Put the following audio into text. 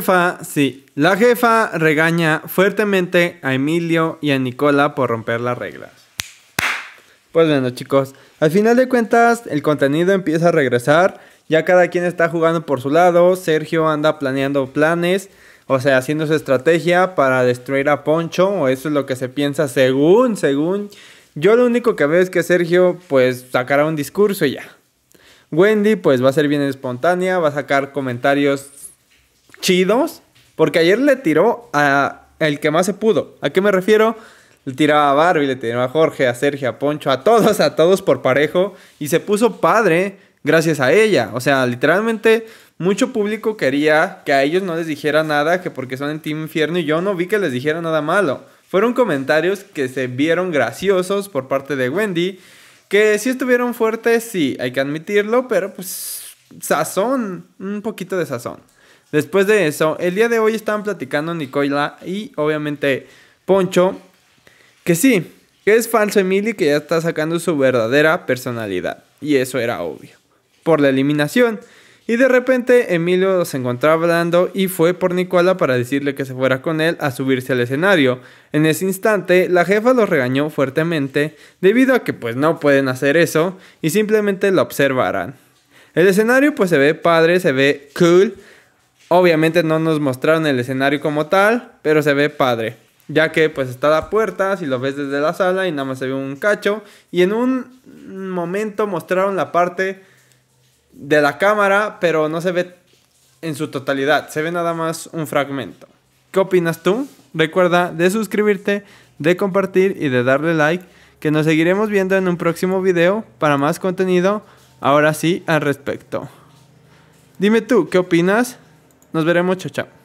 jefa, sí, la jefa regaña fuertemente a Emilio y a Nicola por romper las reglas. Pues bueno chicos, al final de cuentas el contenido empieza a regresar, ya cada quien está jugando por su lado, Sergio anda planeando planes, o sea, haciendo su estrategia para destruir a Poncho, o eso es lo que se piensa según, según. Yo lo único que veo es que Sergio pues sacará un discurso y ya. Wendy pues va a ser bien espontánea, va a sacar comentarios chidos, porque ayer le tiró a el que más se pudo. ¿A qué me refiero? Le tiraba a Barbie, le tiraba a Jorge, a Sergio, a Poncho, a todos, a todos por parejo. Y se puso padre gracias a ella. O sea, literalmente mucho público quería que a ellos no les dijera nada, que porque son en Team Infierno y yo no vi que les dijera nada malo. Fueron comentarios que se vieron graciosos por parte de Wendy, que si estuvieron fuertes, sí, hay que admitirlo, pero pues sazón, un poquito de sazón. Después de eso, el día de hoy estaban platicando Nicola y obviamente Poncho que sí, que es falso y que ya está sacando su verdadera personalidad. Y eso era obvio. Por la eliminación. Y de repente Emilio se encontraba hablando y fue por Nicola para decirle que se fuera con él a subirse al escenario. En ese instante la jefa los regañó fuertemente debido a que pues no pueden hacer eso y simplemente la observarán. El escenario pues se ve padre, se ve cool, Obviamente no nos mostraron el escenario como tal, pero se ve padre. Ya que pues está la puerta, si lo ves desde la sala y nada más se ve un cacho. Y en un momento mostraron la parte de la cámara, pero no se ve en su totalidad, se ve nada más un fragmento. ¿Qué opinas tú? Recuerda de suscribirte, de compartir y de darle like, que nos seguiremos viendo en un próximo video para más contenido, ahora sí, al respecto. Dime tú, ¿qué opinas? Nos veremos, chao, chao.